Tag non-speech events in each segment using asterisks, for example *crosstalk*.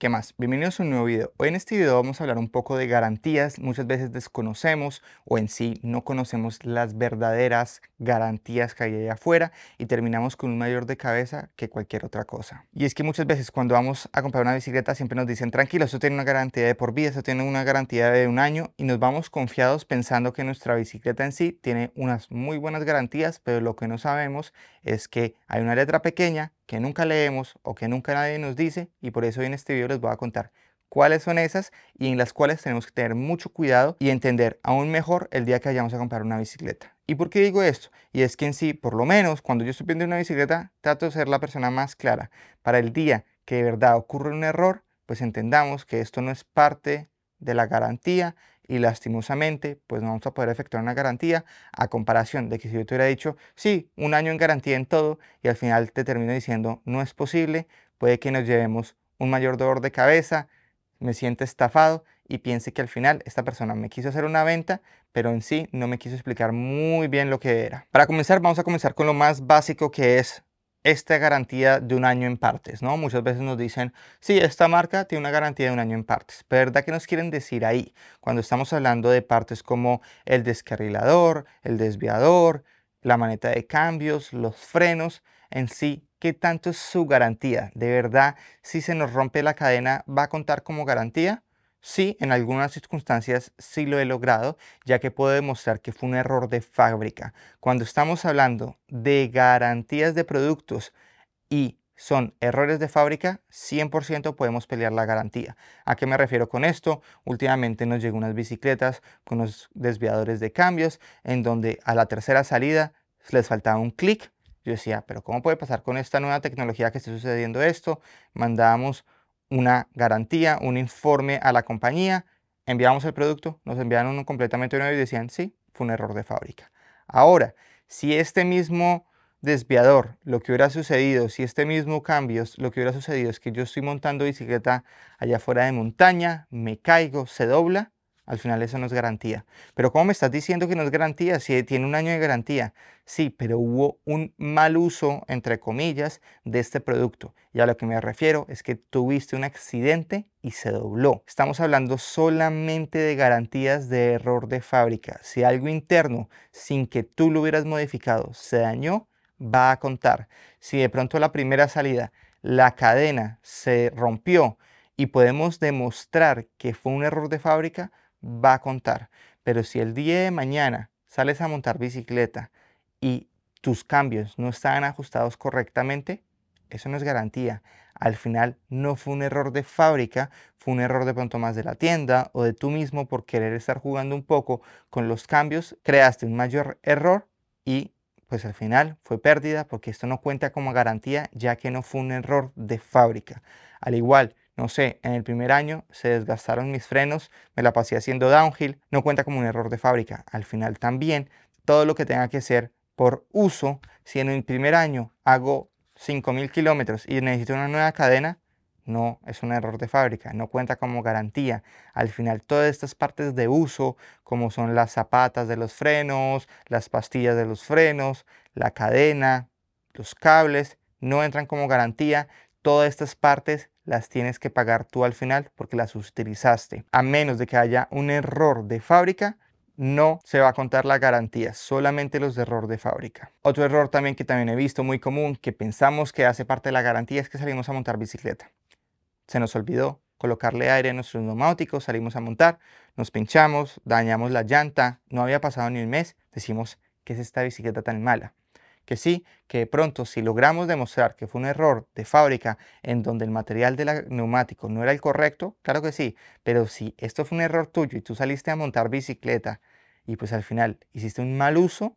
¿Qué más? Bienvenidos a un nuevo video. Hoy en este video vamos a hablar un poco de garantías. Muchas veces desconocemos o en sí no conocemos las verdaderas garantías que hay allá afuera y terminamos con un mayor de cabeza que cualquier otra cosa. Y es que muchas veces cuando vamos a comprar una bicicleta siempre nos dicen tranquilo, esto tiene una garantía de por vida, esto tiene una garantía de un año y nos vamos confiados pensando que nuestra bicicleta en sí tiene unas muy buenas garantías, pero lo que no sabemos es que hay una letra pequeña que nunca leemos o que nunca nadie nos dice y por eso hoy en este video les voy a contar cuáles son esas y en las cuales tenemos que tener mucho cuidado y entender aún mejor el día que vayamos a comprar una bicicleta. ¿Y por qué digo esto? Y es que en sí, por lo menos cuando yo estoy viendo una bicicleta, trato de ser la persona más clara. Para el día que de verdad ocurre un error, pues entendamos que esto no es parte de la garantía y lastimosamente pues no vamos a poder efectuar una garantía a comparación de que si yo te hubiera dicho sí, un año en garantía en todo y al final te termino diciendo no es posible, puede que nos llevemos un mayor dolor de cabeza, me siente estafado y piense que al final esta persona me quiso hacer una venta, pero en sí no me quiso explicar muy bien lo que era. Para comenzar vamos a comenzar con lo más básico que es esta garantía de un año en partes, ¿no? Muchas veces nos dicen, sí, esta marca tiene una garantía de un año en partes. Pero ¿verdad qué nos quieren decir ahí? Cuando estamos hablando de partes como el descarrilador, el desviador, la maneta de cambios, los frenos, en sí, ¿qué tanto es su garantía? ¿De verdad si se nos rompe la cadena va a contar como garantía? Sí, en algunas circunstancias sí lo he logrado, ya que puedo demostrar que fue un error de fábrica. Cuando estamos hablando de garantías de productos y son errores de fábrica, 100% podemos pelear la garantía. ¿A qué me refiero con esto? Últimamente nos llegó unas bicicletas con los desviadores de cambios en donde a la tercera salida les faltaba un clic. Yo decía, pero ¿cómo puede pasar con esta nueva tecnología que esté sucediendo esto? Mandábamos una garantía, un informe a la compañía, enviamos el producto, nos enviaron uno completamente nuevo y decían, sí, fue un error de fábrica. Ahora, si este mismo desviador, lo que hubiera sucedido, si este mismo cambio, lo que hubiera sucedido es que yo estoy montando bicicleta allá fuera de montaña, me caigo, se dobla, al final eso no es garantía. Pero ¿cómo me estás diciendo que no es garantía si tiene un año de garantía? Sí, pero hubo un mal uso, entre comillas, de este producto. Y a lo que me refiero es que tuviste un accidente y se dobló. Estamos hablando solamente de garantías de error de fábrica. Si algo interno, sin que tú lo hubieras modificado, se dañó, va a contar. Si de pronto la primera salida, la cadena se rompió, y podemos demostrar que fue un error de fábrica, va a contar. Pero si el día de mañana sales a montar bicicleta y tus cambios no están ajustados correctamente, eso no es garantía. Al final no fue un error de fábrica, fue un error de pronto más de la tienda o de tú mismo por querer estar jugando un poco con los cambios, creaste un mayor error y pues al final fue pérdida porque esto no cuenta como garantía ya que no fue un error de fábrica. Al igual no sé, en el primer año se desgastaron mis frenos, me la pasé haciendo downhill, no cuenta como un error de fábrica. Al final también, todo lo que tenga que ser por uso, si en el primer año hago 5.000 kilómetros y necesito una nueva cadena, no es un error de fábrica, no cuenta como garantía. Al final todas estas partes de uso, como son las zapatas de los frenos, las pastillas de los frenos, la cadena, los cables, no entran como garantía. Todas estas partes las tienes que pagar tú al final porque las utilizaste. A menos de que haya un error de fábrica, no se va a contar la garantía, solamente los de error de fábrica. Otro error también que también he visto muy común, que pensamos que hace parte de la garantía, es que salimos a montar bicicleta. Se nos olvidó colocarle aire a nuestros neumáticos, salimos a montar, nos pinchamos, dañamos la llanta, no había pasado ni un mes, decimos, ¿qué es esta bicicleta tan mala? que sí, que pronto si logramos demostrar que fue un error de fábrica en donde el material del neumático no era el correcto, claro que sí, pero si esto fue un error tuyo y tú saliste a montar bicicleta y pues al final hiciste un mal uso,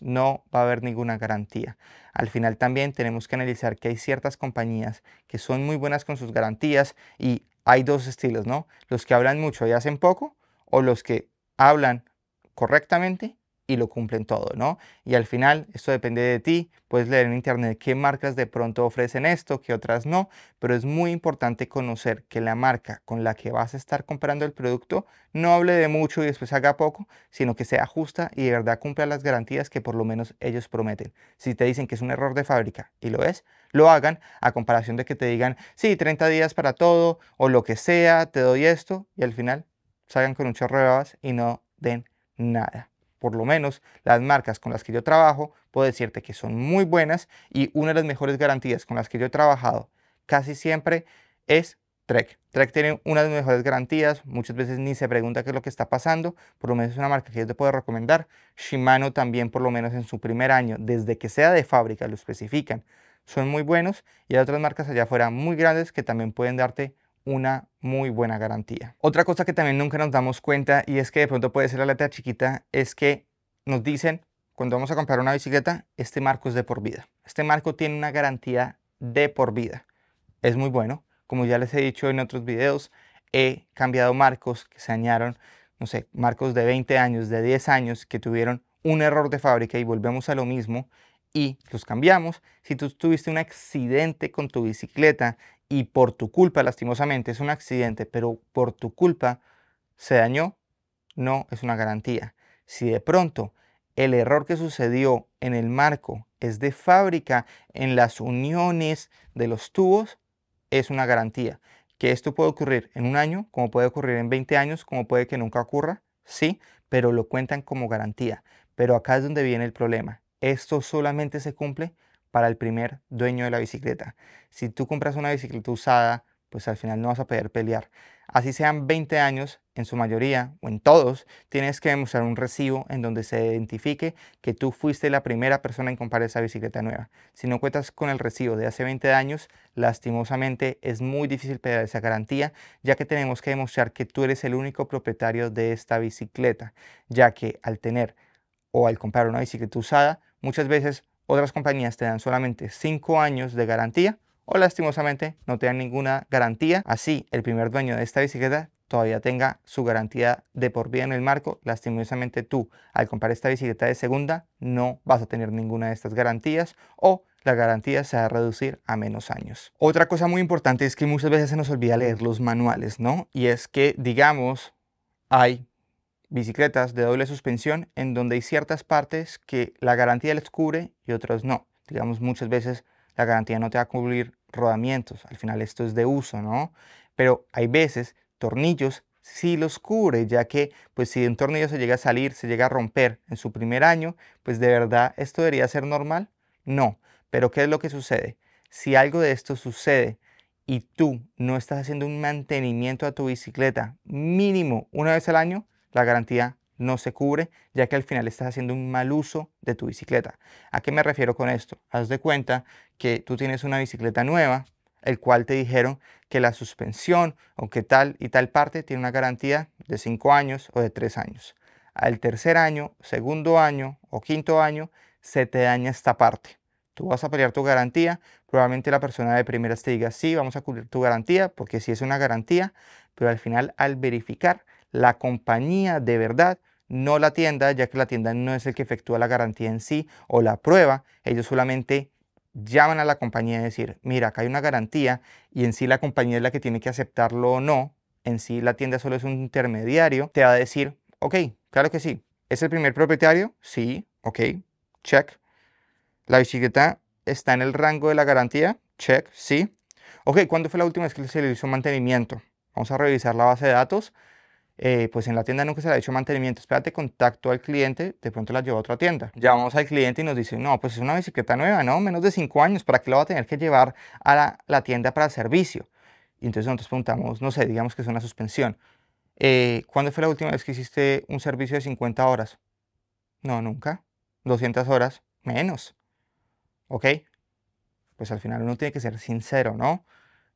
no va a haber ninguna garantía. Al final también tenemos que analizar que hay ciertas compañías que son muy buenas con sus garantías y hay dos estilos, ¿no? Los que hablan mucho y hacen poco o los que hablan correctamente y lo cumplen todo, ¿no? Y al final, esto depende de ti, puedes leer en internet qué marcas de pronto ofrecen esto, qué otras no, pero es muy importante conocer que la marca con la que vas a estar comprando el producto no hable de mucho y después haga poco, sino que sea justa y de verdad cumpla las garantías que por lo menos ellos prometen. Si te dicen que es un error de fábrica y lo es, lo hagan a comparación de que te digan, sí, 30 días para todo o lo que sea, te doy esto y al final salgan con un chorro de babas y no den nada por lo menos las marcas con las que yo trabajo, puedo decirte que son muy buenas y una de las mejores garantías con las que yo he trabajado casi siempre es Trek. Trek tiene una de las mejores garantías, muchas veces ni se pregunta qué es lo que está pasando, por lo menos es una marca que yo te puedo recomendar. Shimano también, por lo menos en su primer año, desde que sea de fábrica, lo especifican. Son muy buenos y hay otras marcas allá afuera muy grandes que también pueden darte una muy buena garantía. Otra cosa que también nunca nos damos cuenta y es que de pronto puede ser la letra chiquita es que nos dicen cuando vamos a comprar una bicicleta, este marco es de por vida. Este marco tiene una garantía de por vida. Es muy bueno. Como ya les he dicho en otros videos, he cambiado marcos que se dañaron, no sé, marcos de 20 años, de 10 años, que tuvieron un error de fábrica y volvemos a lo mismo y los cambiamos. Si tú tuviste un accidente con tu bicicleta y por tu culpa, lastimosamente, es un accidente, pero por tu culpa se dañó, no es una garantía. Si de pronto el error que sucedió en el marco es de fábrica, en las uniones de los tubos, es una garantía. Que esto puede ocurrir en un año, como puede ocurrir en 20 años, como puede que nunca ocurra, sí, pero lo cuentan como garantía. Pero acá es donde viene el problema. Esto solamente se cumple para el primer dueño de la bicicleta. Si tú compras una bicicleta usada, pues al final no vas a poder pelear. Así sean 20 años, en su mayoría o en todos, tienes que demostrar un recibo en donde se identifique que tú fuiste la primera persona en comprar esa bicicleta nueva. Si no cuentas con el recibo de hace 20 años, lastimosamente es muy difícil pedir esa garantía, ya que tenemos que demostrar que tú eres el único propietario de esta bicicleta, ya que al tener o al comprar una bicicleta usada, Muchas veces otras compañías te dan solamente 5 años de garantía o lastimosamente no te dan ninguna garantía. Así el primer dueño de esta bicicleta todavía tenga su garantía de por vida en el marco, lastimosamente tú al comprar esta bicicleta de segunda no vas a tener ninguna de estas garantías o la garantía se va a reducir a menos años. Otra cosa muy importante es que muchas veces se nos olvida leer los manuales, ¿no? Y es que, digamos, hay bicicletas de doble suspensión en donde hay ciertas partes que la garantía les cubre y otras no. Digamos, muchas veces la garantía no te va a cubrir rodamientos, al final esto es de uso, ¿no? Pero hay veces tornillos sí los cubre, ya que pues si un tornillo se llega a salir, se llega a romper en su primer año, pues de verdad esto debería ser normal? No, pero ¿qué es lo que sucede? Si algo de esto sucede y tú no estás haciendo un mantenimiento a tu bicicleta mínimo una vez al año, la garantía no se cubre, ya que al final estás haciendo un mal uso de tu bicicleta. ¿A qué me refiero con esto? Haz de cuenta que tú tienes una bicicleta nueva, el cual te dijeron que la suspensión o que tal y tal parte tiene una garantía de 5 años o de 3 años. Al tercer año, segundo año o quinto año, se te daña esta parte. Tú vas a pelear tu garantía, probablemente la persona de primeras te diga, sí, vamos a cubrir tu garantía, porque sí es una garantía, pero al final al verificar la compañía de verdad, no la tienda, ya que la tienda no es el que efectúa la garantía en sí o la prueba, ellos solamente llaman a la compañía y decir, mira, acá hay una garantía y en sí la compañía es la que tiene que aceptarlo o no, en sí la tienda solo es un intermediario, te va a decir, ok, claro que sí, ¿es el primer propietario? Sí, ok, check. ¿La bicicleta está en el rango de la garantía? Check, sí. Ok, ¿cuándo fue la última vez que se le hizo mantenimiento? Vamos a revisar la base de datos. Eh, pues en la tienda nunca se le ha hecho mantenimiento, espérate contacto al cliente, de pronto la llevo a otra tienda. Llamamos al cliente y nos dice, no, pues es una bicicleta nueva, ¿no? Menos de 5 años, ¿para qué la va a tener que llevar a la, tienda para servicio? Y entonces nosotros preguntamos, no sé, digamos que es una suspensión. Eh, ¿Cuándo fue la última vez que hiciste un servicio de 50 horas? No, nunca. 200 horas, menos. ¿Ok? Pues al final uno tiene que ser sincero, ¿no?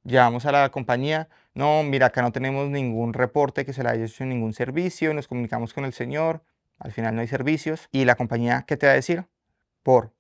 Llevamos a la compañía, no, mira, acá no tenemos ningún reporte que se le haya hecho ningún servicio, nos comunicamos con el señor, al final no hay servicios, y la compañía, ¿qué te va a decir? Por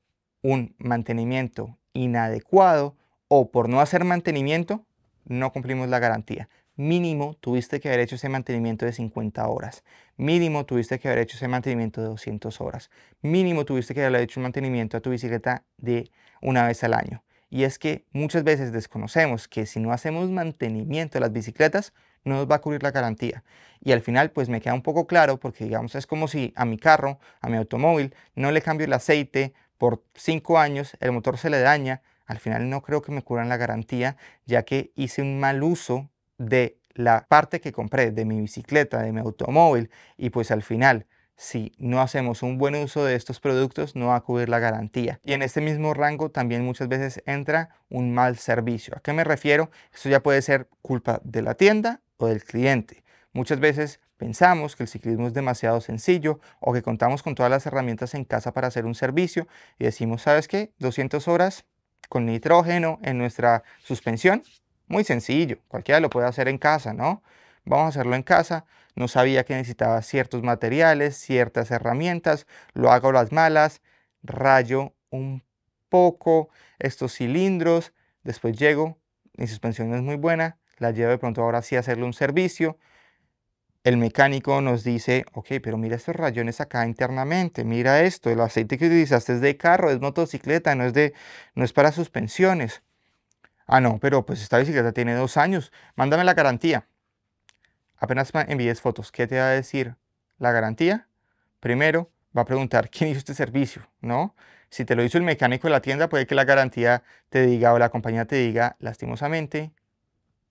un mantenimiento inadecuado o por no hacer mantenimiento, no cumplimos la garantía. Mínimo tuviste que haber hecho ese mantenimiento de 50 horas. Mínimo tuviste que haber hecho ese mantenimiento de 200 horas. Mínimo tuviste que haber hecho un mantenimiento a tu bicicleta de una vez al año y es que muchas veces desconocemos que si no hacemos mantenimiento de las bicicletas, no nos va a cubrir la garantía. Y al final, pues me queda un poco claro, porque digamos, es como si a mi carro, a mi automóvil, no le cambio el aceite por cinco años, el motor se le daña, al final no creo que me cubran la garantía, ya que hice un mal uso de la parte que compré, de mi bicicleta, de mi automóvil, y pues al final si no hacemos un buen uso de estos productos, no va a cubrir la garantía. Y en este mismo rango también muchas veces entra un mal servicio. ¿A qué me refiero? Esto ya puede ser culpa de la tienda o del cliente. Muchas veces pensamos que el ciclismo es demasiado sencillo o que contamos con todas las herramientas en casa para hacer un servicio y decimos, ¿sabes qué? 200 horas con nitrógeno en nuestra suspensión. Muy sencillo, cualquiera lo puede hacer en casa, ¿no? Vamos a hacerlo en casa no sabía que necesitaba ciertos materiales, ciertas herramientas, lo hago las malas, rayo un poco estos cilindros, después llego, mi suspensión es muy buena, la llevo de pronto ahora sí a hacerle un servicio. El mecánico nos dice, ok, pero mira estos rayones acá internamente, mira esto, el aceite que utilizaste es de carro, es motocicleta, no es, de, no es para suspensiones. Ah, no, pero pues esta bicicleta tiene dos años, mándame la garantía apenas envíes fotos, ¿qué te va a decir la garantía? Primero, va a preguntar *laughs* quién hizo este servicio, ¿no? Si te lo hizo el mecánico de la tienda, puede que la garantía te diga o la compañía te diga, lastimosamente,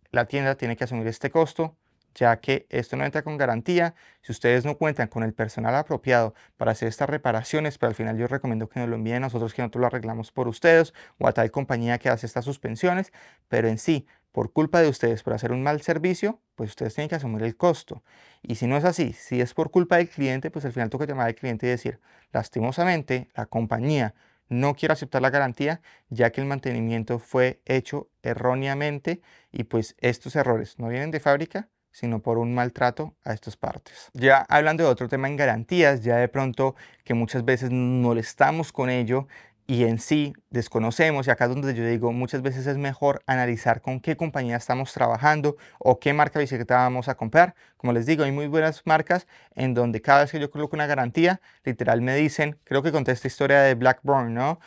la tienda tiene que asumir este costo, ya que esto no entra con garantía. Si ustedes no cuentan con el personal apropiado para hacer estas reparaciones, pero al final yo recomiendo que nos lo envíen a nosotros, que nosotros lo arreglamos por ustedes o a tal compañía que hace estas suspensiones, pero en sí, por culpa de ustedes por hacer un mal servicio, pues ustedes tienen que asumir el costo. Y si no es así, si es por culpa del cliente, pues al final toca llamar al cliente y decir, lastimosamente, la compañía no quiere aceptar la garantía ya que el mantenimiento fue hecho erróneamente y pues estos errores no vienen de fábrica sino por un maltrato a estas partes. Ya hablando de otro tema en garantías, ya de pronto que muchas veces molestamos con ello, y en sí desconocemos. Y acá es donde yo digo, muchas veces es mejor analizar con qué compañía estamos trabajando o qué marca de bicicleta vamos a comprar. Como les digo, hay muy buenas marcas en donde cada vez que yo coloco una garantía, literal me dicen, creo que conté esta historia de Blackburn, ¿no?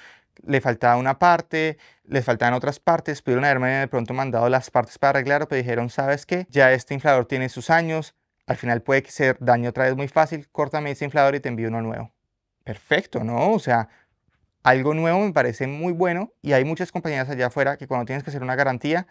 Le faltaba una parte, le faltaban otras partes, pudieron haberme de pronto mandado las partes para arreglarlo, pero dijeron, ¿sabes qué? Ya este inflador tiene sus años, al final puede ser daño otra vez muy fácil, córtame ese inflador y te envío uno nuevo. Perfecto, ¿no? O sea, algo nuevo me parece muy bueno y hay muchas compañías allá afuera que cuando tienes que hacer una garantía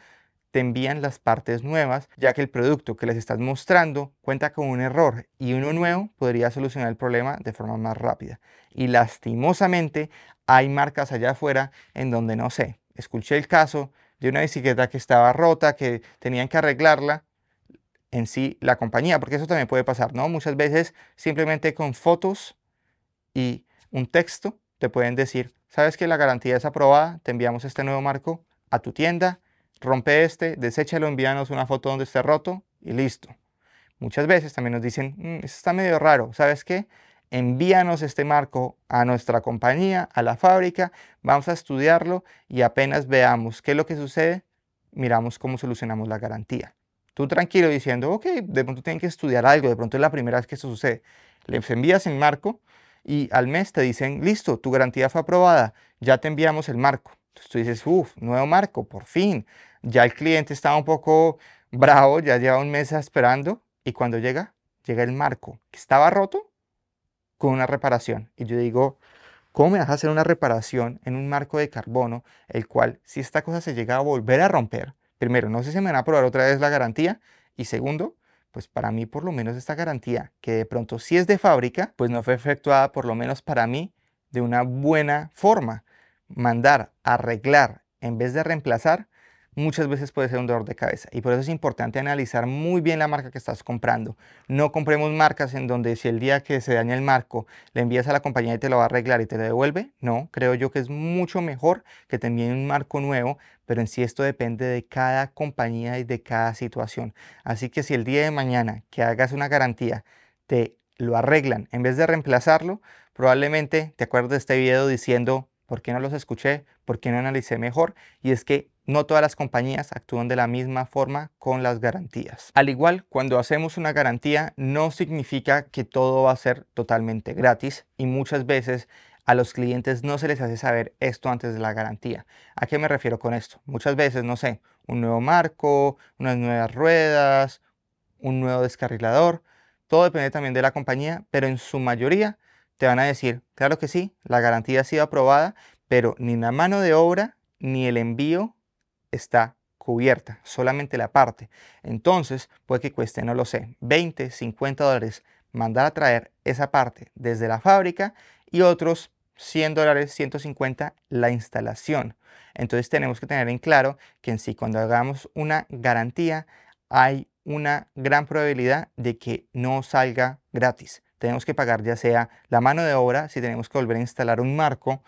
te envían las partes nuevas, ya que el producto que les estás mostrando cuenta con un error y uno nuevo podría solucionar el problema de forma más rápida. Y lastimosamente hay marcas allá afuera en donde no sé, escuché el caso de una bicicleta que estaba rota, que tenían que arreglarla en sí la compañía, porque eso también puede pasar, ¿no? Muchas veces simplemente con fotos y un texto te pueden decir, sabes que la garantía es aprobada, te enviamos este nuevo marco a tu tienda, rompe este, deséchalo, envíanos una foto donde esté roto y listo. Muchas veces también nos dicen, mm, esto está medio raro, ¿sabes qué? Envíanos este marco a nuestra compañía, a la fábrica, vamos a estudiarlo y apenas veamos qué es lo que sucede, miramos cómo solucionamos la garantía. Tú tranquilo diciendo, ok, de pronto tienen que estudiar algo, de pronto es la primera vez que esto sucede. Les envías el marco, y al mes te dicen, listo, tu garantía fue aprobada, ya te enviamos el marco. Entonces tú dices, uff, nuevo marco, por fin. Ya el cliente estaba un poco bravo, ya lleva un mes esperando y cuando llega, llega el marco, que estaba roto con una reparación. Y yo digo, ¿cómo me vas a hacer una reparación en un marco de carbono, el cual si esta cosa se llega a volver a romper, primero, no sé si me van a aprobar otra vez la garantía y segundo, pues para mí por lo menos esta garantía, que de pronto si es de fábrica, pues no fue efectuada por lo menos para mí de una buena forma. Mandar, arreglar, en vez de reemplazar, muchas veces puede ser un dolor de cabeza. Y por eso es importante analizar muy bien la marca que estás comprando. No compremos marcas en donde si el día que se daña el marco le envías a la compañía y te lo va a arreglar y te lo devuelve. No, creo yo que es mucho mejor que te envíen un marco nuevo pero en sí esto depende de cada compañía y de cada situación. Así que si el día de mañana que hagas una garantía te lo arreglan en vez de reemplazarlo, probablemente te acuerdes de este video diciendo, ¿por qué no los escuché? ¿Por qué no analicé mejor? Y es que no todas las compañías actúan de la misma forma con las garantías. Al igual, cuando hacemos una garantía no significa que todo va a ser totalmente gratis y muchas veces a los clientes no se les hace saber esto antes de la garantía. ¿A qué me refiero con esto? Muchas veces, no sé, un nuevo marco, unas nuevas ruedas, un nuevo descarrilador. Todo depende también de la compañía, pero en su mayoría te van a decir, claro que sí, la garantía ha sido aprobada, pero ni la mano de obra ni el envío está cubierta, solamente la parte. Entonces, puede que cueste, no lo sé, 20, 50 dólares mandar a traer esa parte desde la fábrica y otros 100 dólares, 150 la instalación. Entonces tenemos que tener en claro que en sí cuando hagamos una garantía hay una gran probabilidad de que no salga gratis. Tenemos que pagar ya sea la mano de obra, si tenemos que volver a instalar un marco,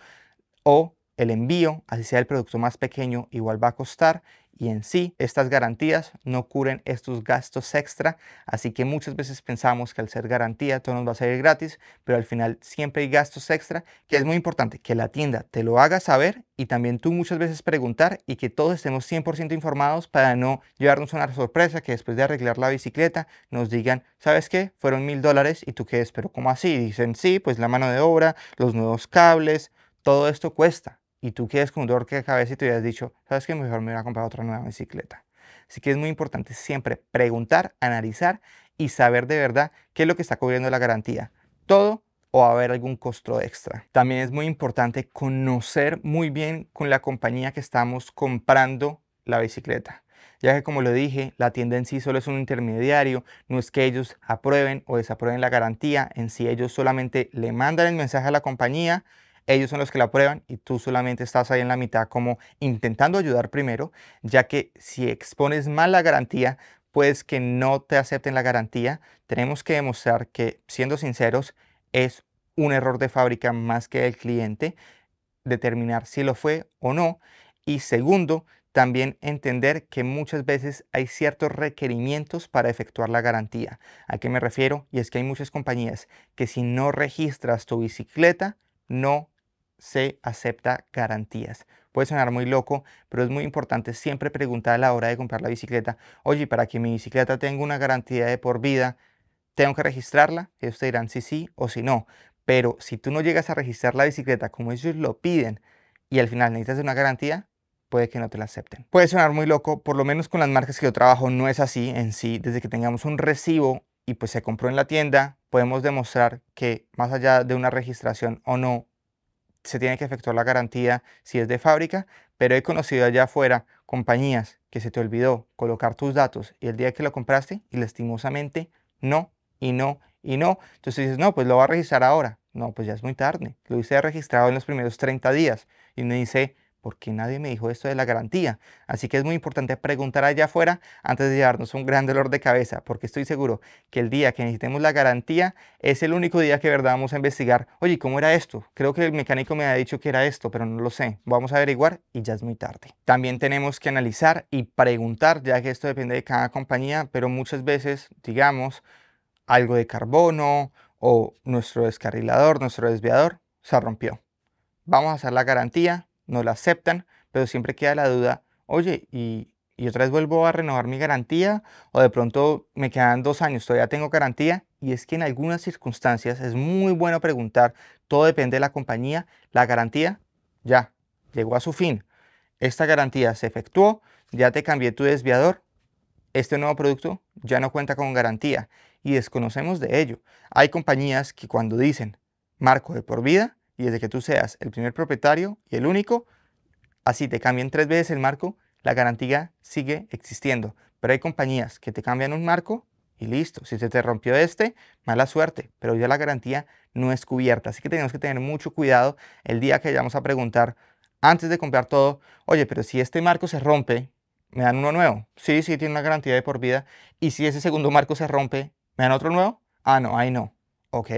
o el envío, así sea el producto más pequeño, igual va a costar, y en sí estas garantías no cubren estos gastos extra, así que muchas veces pensamos que al ser garantía todo nos va a salir gratis, pero al final siempre hay gastos extra que es muy importante que la tienda te lo haga saber y también tú muchas veces preguntar y que todos estemos 100% informados para no llevarnos una sorpresa que después de arreglar la bicicleta nos digan, ¿sabes qué? Fueron mil dólares y tú qué pero ¿cómo así? dicen, sí, pues la mano de obra, los nuevos cables, todo esto cuesta y tú quedas con un dolor de cabeza y te hubieras dicho, sabes que mejor me voy a comprar otra nueva bicicleta. Así que es muy importante siempre preguntar, analizar y saber de verdad qué es lo que está cubriendo la garantía. Todo o va a haber algún costo extra. También es muy importante conocer muy bien con la compañía que estamos comprando la bicicleta ya que como lo dije, la tienda en sí solo es un intermediario, no es que ellos aprueben o desaprueben la garantía, en sí ellos solamente le mandan el mensaje a la compañía ellos son los que la prueban y tú solamente estás ahí en la mitad como intentando ayudar primero, ya que si expones mal la garantía, puedes que no te acepten la garantía. Tenemos que demostrar que, siendo sinceros, es un error de fábrica más que del cliente, determinar si lo fue o no. Y segundo, también entender que muchas veces hay ciertos requerimientos para efectuar la garantía. ¿A qué me refiero? Y es que hay muchas compañías que si no registras tu bicicleta, no se acepta garantías. Puede sonar muy loco, pero es muy importante siempre preguntar a la hora de comprar la bicicleta, oye, para que mi bicicleta tenga una garantía de por vida, ¿tengo que registrarla? Ellos te dirán si sí o si no. Pero si tú no llegas a registrar la bicicleta como ellos lo piden y al final necesitas una garantía, puede que no te la acepten. Puede sonar muy loco, por lo menos con las marcas que yo trabajo no es así en sí. Desde que tengamos un recibo y pues se compró en la tienda, podemos demostrar que más allá de una registración o no, se tiene que efectuar la garantía si es de fábrica, pero he conocido allá afuera compañías que se te olvidó colocar tus datos y el día que lo compraste y lastimosamente no y no y no. Entonces dices, no, pues lo va a registrar ahora. No, pues ya es muy tarde. Lo hice registrado en los primeros 30 días y me dice, porque nadie me dijo esto de la garantía. Así que es muy importante preguntar allá afuera antes de llevarnos un gran dolor de cabeza, porque estoy seguro que el día que necesitemos la garantía es el único día que verdad vamos a investigar, oye, ¿cómo era esto? Creo que el mecánico me ha dicho que era esto, pero no lo sé. Vamos a averiguar y ya es muy tarde. También tenemos que analizar y preguntar, ya que esto depende de cada compañía, pero muchas veces, digamos, algo de carbono o nuestro descarrilador, nuestro desviador, se rompió. Vamos a hacer la garantía, no la aceptan, pero siempre queda la duda, oye, ¿y, y otra vez vuelvo a renovar mi garantía? O de pronto me quedan dos años, todavía tengo garantía. Y es que en algunas circunstancias es muy bueno preguntar, todo depende de la compañía, la garantía ya llegó a su fin. Esta garantía se efectuó, ya te cambié tu desviador, este nuevo producto ya no cuenta con garantía y desconocemos de ello. Hay compañías que cuando dicen marco de por vida, y desde que tú seas el primer propietario y el único, así te cambian tres veces el marco, la garantía sigue existiendo. Pero hay compañías que te cambian un marco y listo. Si se te rompió este, mala suerte, pero ya la garantía no es cubierta. Así que tenemos que tener mucho cuidado el día que vayamos a preguntar antes de comprar todo, oye, pero si este marco se rompe, ¿me dan uno nuevo? Sí, sí, tiene una garantía de por vida. ¿Y si ese segundo marco se rompe, ¿me dan otro nuevo? Ah, no, ahí no. Ok.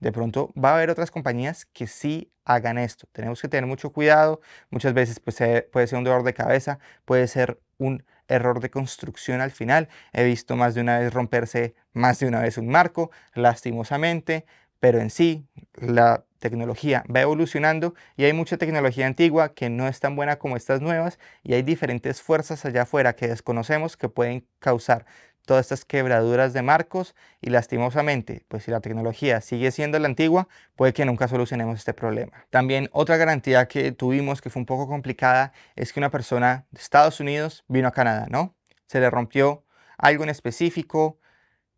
De pronto va a haber otras compañías que sí hagan esto. Tenemos que tener mucho cuidado. Muchas veces pues, puede ser un dolor de cabeza, puede ser un error de construcción al final. He visto más de una vez romperse más de una vez un marco, lastimosamente, pero en sí la tecnología va evolucionando y hay mucha tecnología antigua que no es tan buena como estas nuevas y hay diferentes fuerzas allá afuera que desconocemos que pueden causar todas estas quebraduras de marcos y lastimosamente, pues si la tecnología sigue siendo la antigua, puede que nunca solucionemos este problema. También otra garantía que tuvimos que fue un poco complicada es que una persona de Estados Unidos vino a Canadá, ¿no? Se le rompió algo en específico,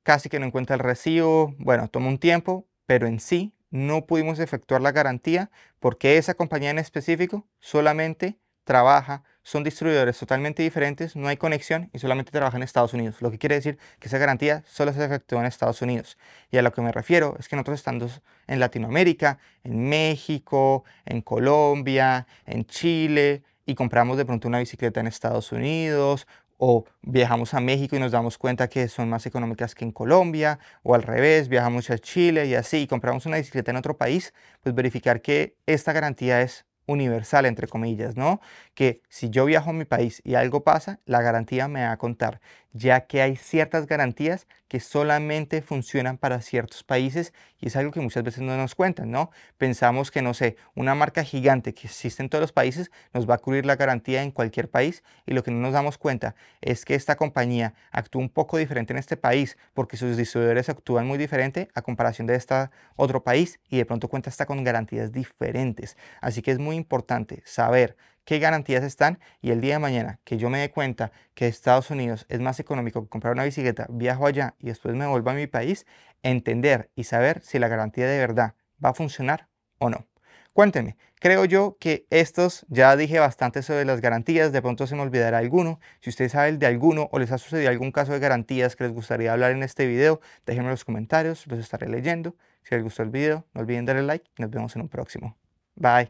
casi que no encuentra el recibo, bueno, toma un tiempo, pero en sí no pudimos efectuar la garantía porque esa compañía en específico solamente trabaja son distribuidores totalmente diferentes, no hay conexión y solamente trabajan en Estados Unidos, lo que quiere decir que esa garantía solo se efectúa en Estados Unidos. Y a lo que me refiero es que nosotros estando en Latinoamérica, en México, en Colombia, en Chile, y compramos de pronto una bicicleta en Estados Unidos o viajamos a México y nos damos cuenta que son más económicas que en Colombia, o al revés, viajamos a Chile y así, y compramos una bicicleta en otro país, pues verificar que esta garantía es universal, entre comillas, ¿no? que si yo viajo a mi país y algo pasa, la garantía me va a contar, ya que hay ciertas garantías que solamente funcionan para ciertos países y es algo que muchas veces no nos cuentan, ¿no? Pensamos que, no sé, una marca gigante que existe en todos los países nos va a cubrir la garantía en cualquier país y lo que no nos damos cuenta es que esta compañía actúa un poco diferente en este país porque sus distribuidores actúan muy diferente a comparación de este otro país y de pronto cuenta hasta con garantías diferentes. Así que es muy importante saber qué garantías están y el día de mañana que yo me dé cuenta que Estados Unidos es más económico que comprar una bicicleta, viajo allá y después me vuelvo a mi país, entender y saber si la garantía de verdad va a funcionar o no. Cuéntenme, creo yo que estos, ya dije bastante sobre las garantías, de pronto se me olvidará alguno. Si ustedes saben de alguno o les ha sucedido algún caso de garantías que les gustaría hablar en este video, déjenme en los comentarios, los estaré leyendo. Si les gustó el video, no olviden darle like nos vemos en un próximo. Bye.